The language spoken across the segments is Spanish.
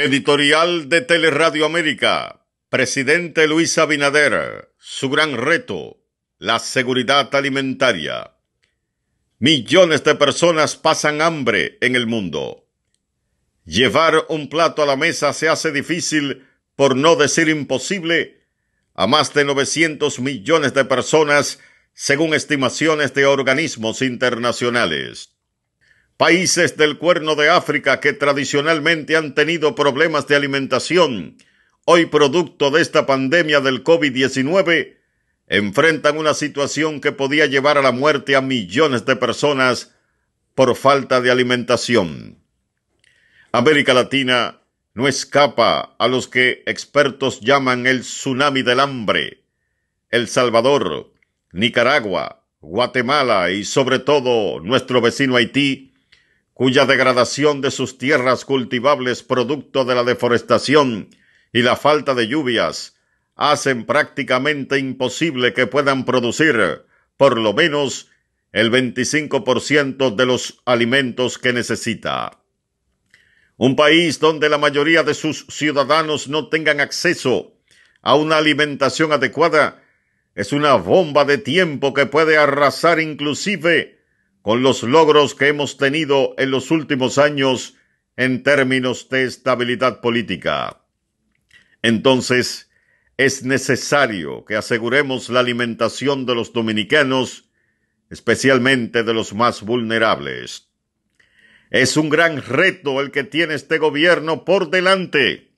Editorial de Teleradio América. Presidente Luis Abinader. Su gran reto. La seguridad alimentaria. Millones de personas pasan hambre en el mundo. Llevar un plato a la mesa se hace difícil, por no decir imposible, a más de 900 millones de personas, según estimaciones de organismos internacionales países del cuerno de África que tradicionalmente han tenido problemas de alimentación, hoy producto de esta pandemia del COVID-19, enfrentan una situación que podía llevar a la muerte a millones de personas por falta de alimentación. América Latina no escapa a los que expertos llaman el tsunami del hambre. El Salvador, Nicaragua, Guatemala y sobre todo nuestro vecino Haití cuya degradación de sus tierras cultivables producto de la deforestación y la falta de lluvias hacen prácticamente imposible que puedan producir, por lo menos, el 25% de los alimentos que necesita. Un país donde la mayoría de sus ciudadanos no tengan acceso a una alimentación adecuada es una bomba de tiempo que puede arrasar inclusive con los logros que hemos tenido en los últimos años en términos de estabilidad política. Entonces, es necesario que aseguremos la alimentación de los dominicanos, especialmente de los más vulnerables. Es un gran reto el que tiene este gobierno por delante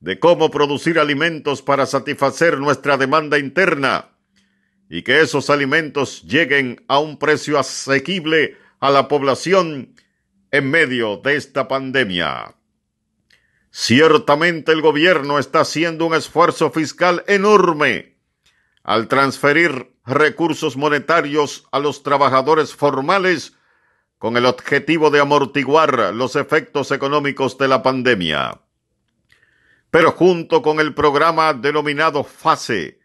de cómo producir alimentos para satisfacer nuestra demanda interna y que esos alimentos lleguen a un precio asequible a la población en medio de esta pandemia. Ciertamente el gobierno está haciendo un esfuerzo fiscal enorme al transferir recursos monetarios a los trabajadores formales con el objetivo de amortiguar los efectos económicos de la pandemia. Pero junto con el programa denominado FASE,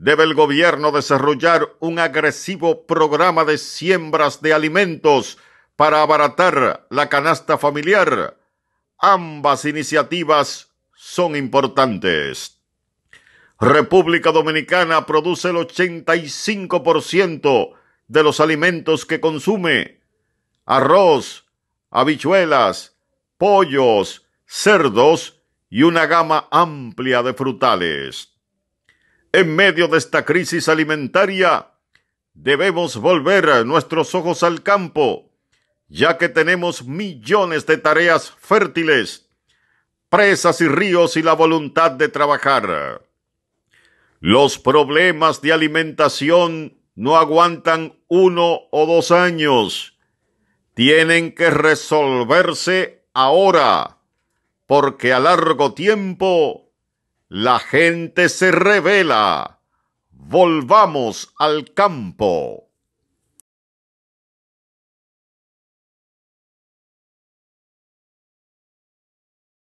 debe el gobierno desarrollar un agresivo programa de siembras de alimentos para abaratar la canasta familiar. Ambas iniciativas son importantes. República Dominicana produce el 85% de los alimentos que consume. Arroz, habichuelas, pollos, cerdos y una gama amplia de frutales. En medio de esta crisis alimentaria, debemos volver nuestros ojos al campo, ya que tenemos millones de tareas fértiles, presas y ríos y la voluntad de trabajar. Los problemas de alimentación no aguantan uno o dos años. Tienen que resolverse ahora, porque a largo tiempo la gente se revela. Volvamos al campo.